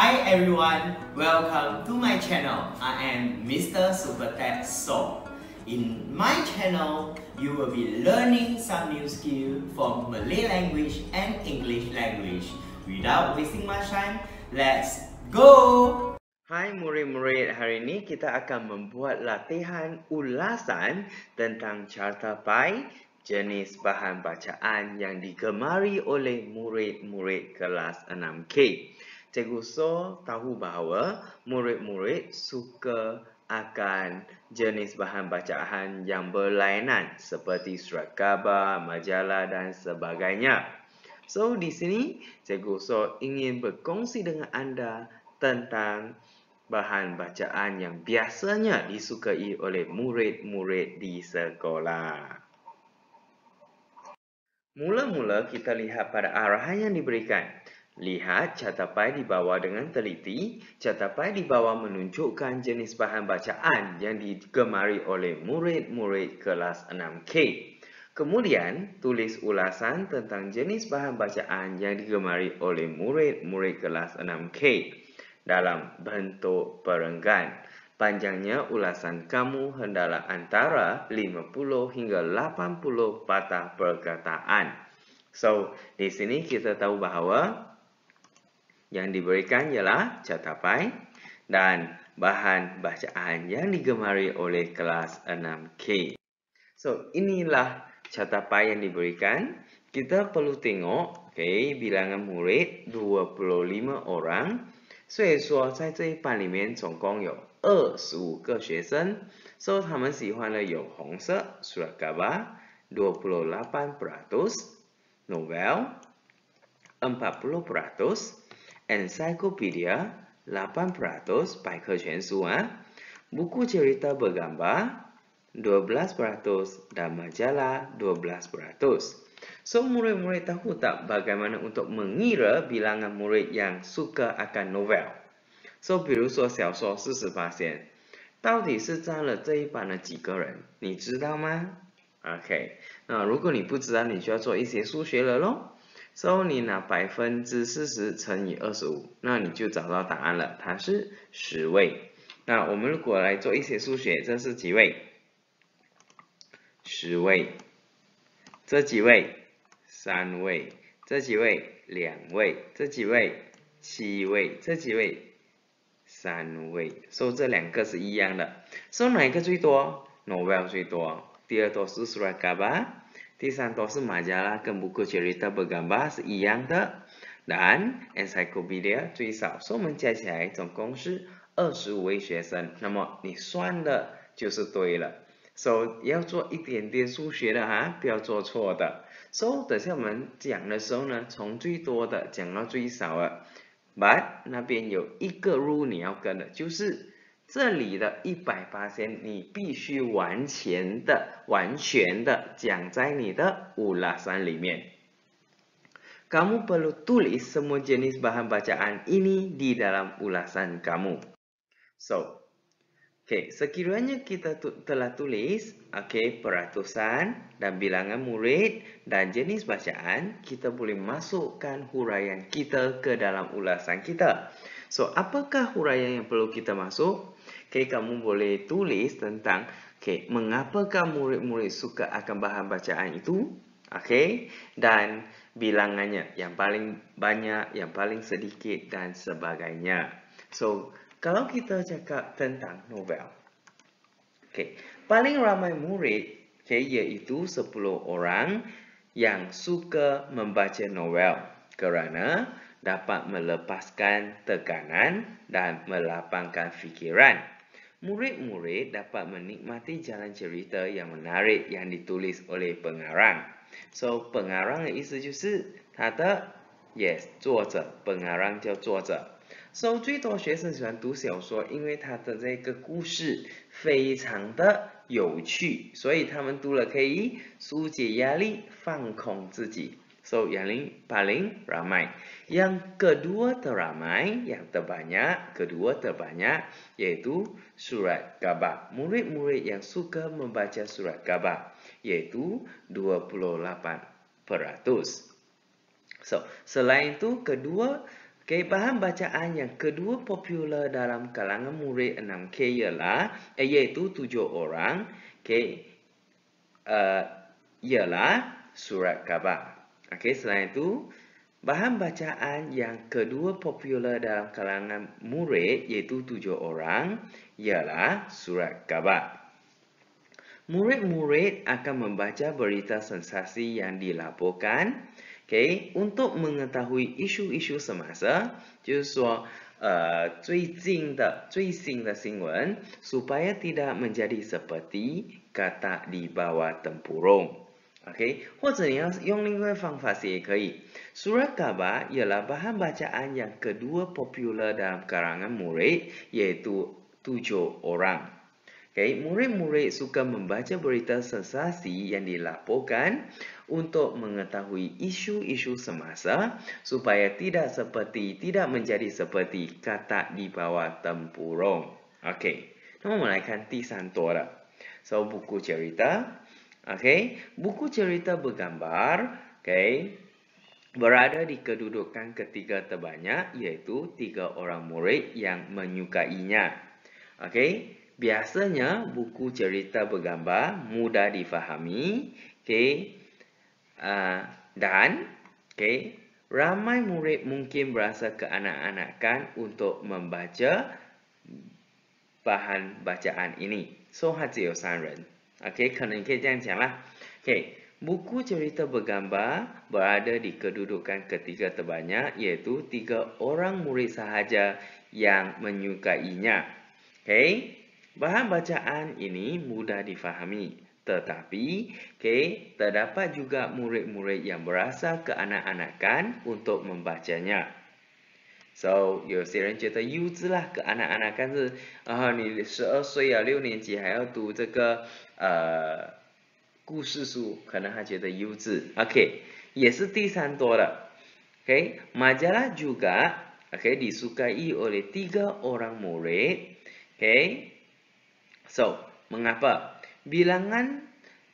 Hi everyone, welcome to my channel. I am Mr. Supertech Song. In my channel, you will be learning some new skills from Malay language and English language. Without wasting much time, let's go! Hai murid-murid, hari ini kita akan membuat latihan ulasan tentang carta pai, jenis bahan bacaan yang digemari oleh murid-murid kelas 6K. Cikgu So tahu bahawa murid-murid suka akan jenis bahan bacaan yang berlainan seperti surat khabar, majalah dan sebagainya. So, di sini Cikgu So ingin berkongsi dengan anda tentang bahan bacaan yang biasanya disukai oleh murid-murid di sekolah. Mula-mula kita lihat pada arahan yang diberikan. Lihat catapai di bawah dengan teliti. Catapai di bawah menunjukkan jenis bahan bacaan yang digemari oleh murid-murid kelas 6K. Kemudian, tulis ulasan tentang jenis bahan bacaan yang digemari oleh murid-murid kelas 6K dalam bentuk perenggan. Panjangnya ulasan kamu hendaklah antara 50 hingga 80 patah perkataan. So, di sini kita tahu bahawa yang diberikan ialah catapai dan bahan bacaan yang digemari oleh kelas 6K. So, inilah catapai yang diberikan. Kita perlu tengok okay, bilangan murid 25 orang. E so, saya di ini, ada 25 orang syesan. So, mereka suka yang hongsa, surat kabar, 28 peratus, novel, 40 peratus, Encyclopedia 8% Paikha Buku cerita bergambar 12% Dan majalah 12% So murid-murid tahu tak bagaimana untuk mengira bilangan murid yang suka akan novel So, biru so, siapa so, sisi pasien 到底是占了这一版的几个人，你知道吗？OK，那如果你不知道，你就要做一些数学了咯。所以你拿百分之四十乘以二十五，那你就找到答案了，它是十位。那我们如果来做一些数学，这是几位？十位。这几位？三位。这几位？两位。这几位？七位。这几位？三位。所以这两个是一样的。收哪一个最多？n o e l 最多。第二多是十 a b a 第三都是马志啦，跟《布谷》、《小丽》、《吧，是一样的。and encyclopedia 最少，我们加起来总共是二十五位学生，那么你算的就是对了。所以要做一点点数学的哈，不要做错的。所以等下我们讲的时候呢，从最多的讲到最少了。but 那边有一个路你要跟的，就是。这里的一百八千，你必须完全的、完全的讲在你的五拉三里面。Kamu perlu tulis semua jenis bahan bacaan ini di dalam ulasan kamu. So, Okey, sekiranya kita tu, telah tulis okey peratusan dan bilangan murid dan jenis bacaan, kita boleh masukkan huraian kita ke dalam ulasan kita. So, apakah huraian yang perlu kita masuk? Okey, kamu boleh tulis tentang okey, mengapakah murid-murid suka akan bahan bacaan itu? Okey, dan bilangannya yang paling banyak, yang paling sedikit dan sebagainya. So, kalau kita cakap tentang novel, okay, paling ramai murid, okay, iaitu 10 orang yang suka membaca novel kerana dapat melepaskan tekanan dan melapangkan fikiran. Murid-murid dapat menikmati jalan cerita yang menarik yang ditulis oleh pengarang. So, pengarang 的意思就是他的 yes, 作者, pengarang 叫作者.所、so, 以最多学生喜欢读小说，因为它的这个故事非常的有趣，所以他们读了可以疏解压力、放空自己。So yang ini paling ramai. Yang kedua teramai, yang terbanyak, kedua terbanyak, yaitu surat khabar. Murid-murid yang suka membaca surat khabar, yaitu 28%. So, selain itu, kedua teramai, Okay, bahan bacaan yang kedua popular dalam kalangan murid 6K ialah eh, iaitu tujuh orang okay, uh, eh, ialah surat khabar. Okay, selain itu, bahan bacaan yang kedua popular dalam kalangan murid iaitu tujuh orang ialah surat khabar. Murid-murid akan membaca berita sensasi yang dilaporkan. Okay, untuk mengetahui isu-isu semasa, 就是说呃最近的最新的新闻，supaya uh, tidak menjadi seperti kata di bawah tempurung。OK，或者你要用另外方法写也可以。Surat khabar ialah bahan bacaan yang kedua popular dalam karangan murid, yaitu tujuh orang. Okay, murid-murid suka membaca berita sensasi yang dilaporkan untuk mengetahui isu-isu semasa supaya tidak seperti tidak menjadi seperti kata di bawah tempurung. Okay, kita mulakan tisantora. So buku cerita. Okay, buku cerita bergambar. Okay, berada di kedudukan ketiga terbanyak iaitu tiga orang murid yang menyukainya. Okay biasanya buku cerita bergambar mudah difahami okay? uh, dan okay? ramai murid mungkin berasa keanak-anakan untuk membaca bahan bacaan ini so hati usan ren okey kena ingatkanlah okey Buku cerita bergambar berada di kedudukan ketiga terbanyak iaitu tiga orang murid sahaja yang menyukainya. okay? Bahan bacaan ini mudah difahami. Tetapi, okay, terdapat juga murid-murid yang berasa keanak-anakan untuk membacanya. So, 有些人觉得幼稚啦，个阿那阿那，但是啊，你十二岁啊，六年级还要读这个呃故事书，可能他觉得幼稚。OK，也是第三多的。OK，majalah lah ah, ah, ya lah. juga，OK、okay, disukai oleh tiga orang murid，OK、okay?。So, mengapa? Bilangan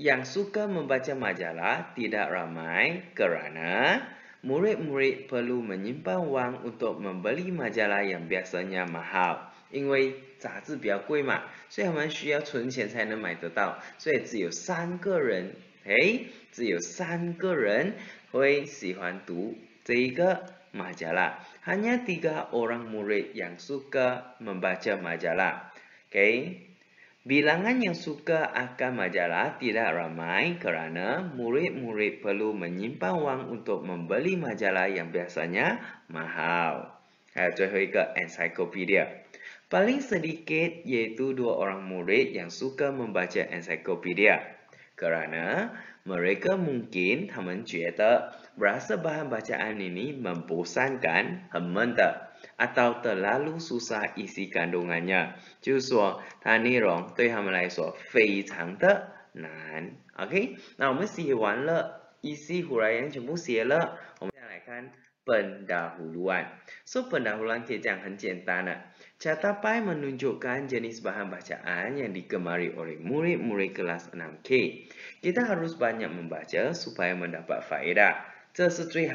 yang suka membaca majalah tidak ramai kerana murid-murid perlu menyimpan wang untuk membeli majalah yang biasanya mahal. 因为杂志比较贵嘛，所以他们需要存钱才能买得到，所以只有三个人，哎，只有三个人会喜欢读这一个 hanya tiga orang murid yang suka membaca majalah. Okay. Bilangan yang suka akan majalah tidak ramai kerana murid-murid perlu menyimpan wang untuk membeli majalah yang biasanya mahal. Ayat ke ensiklopedia. Paling sedikit iaitu dua orang murid yang suka membaca ensiklopedia. Kerana mereka mungkin teman cuita rasa bahan bacaan ini membosankan, tak? atau terlalu susah isi kandungannya. Jadi, so, tani rong, tuh yang mereka so, fei chang de nan. Okay, nah, kita sih wan le isi huraian semua sih le, kita akan lihat pendahuluan. So, pendahuluan kita jangan sangat mudah. Carta pai menunjukkan jenis bahan bacaan yang digemari oleh murid-murid kelas 6K. Kita harus banyak membaca supaya mendapat faedah. Itu sesuai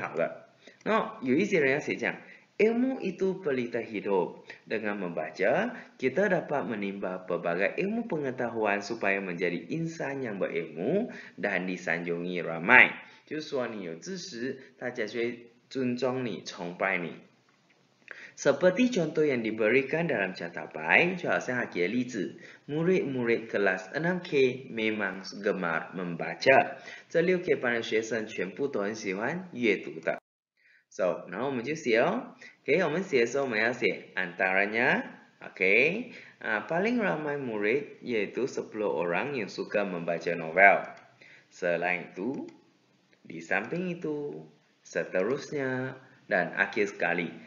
No, Yu Yizi Ren Yang Ilmu itu pelita hidup. Dengan membaca, kita dapat menimba pelbagai ilmu pengetahuan supaya menjadi insan yang berilmu dan disanjungi ramai. Jadi, suami yu zishi, ta jia shui zun zhong seperti contoh yang diberikan dalam carta pai, contohnya hakikat lizi. Murid-murid kelas 6K memang gemar membaca. Jadi, ok, para siswa semua tuan sihan yaitu tak. So, nah, kita mesti sih. Ok, kita mesti sih so, kita sih antaranya, okay? Uh, paling ramai murid yaitu sepuluh orang yang suka membaca novel. Selain itu, di samping itu, seterusnya dan akhir sekali.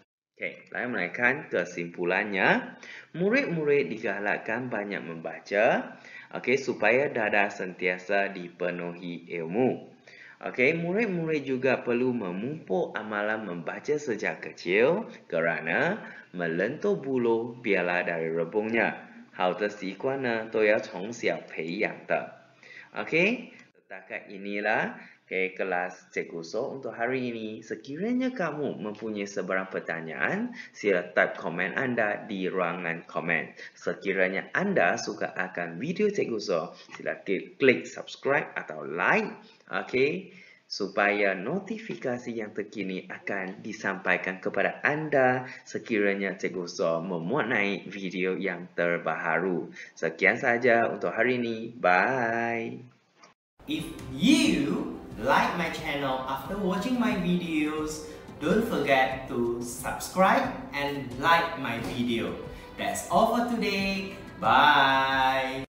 Okay. Lain menaikkan kesimpulannya, murid-murid digalakkan banyak membaca okay, supaya dada sentiasa dipenuhi ilmu. Okay, murid-murid juga perlu memumpuk amalan membaca sejak kecil kerana melentur bulu biarlah dari rebungnya. Hal tersikuan itu yang dari kecil. Okay, setakat inilah okay, kelas Cikgu So untuk hari ini. Sekiranya kamu mempunyai sebarang pertanyaan, sila type komen anda di ruangan komen. Sekiranya anda suka akan video Cikgu So, sila klik subscribe atau like. Okay? supaya notifikasi yang terkini akan disampaikan kepada anda sekiranya Cikgu So memuat naik video yang terbaru. Sekian saja untuk hari ini. Bye! If you like my channel after watching my videos. Don't forget to subscribe and like my video. That's all for today. Bye!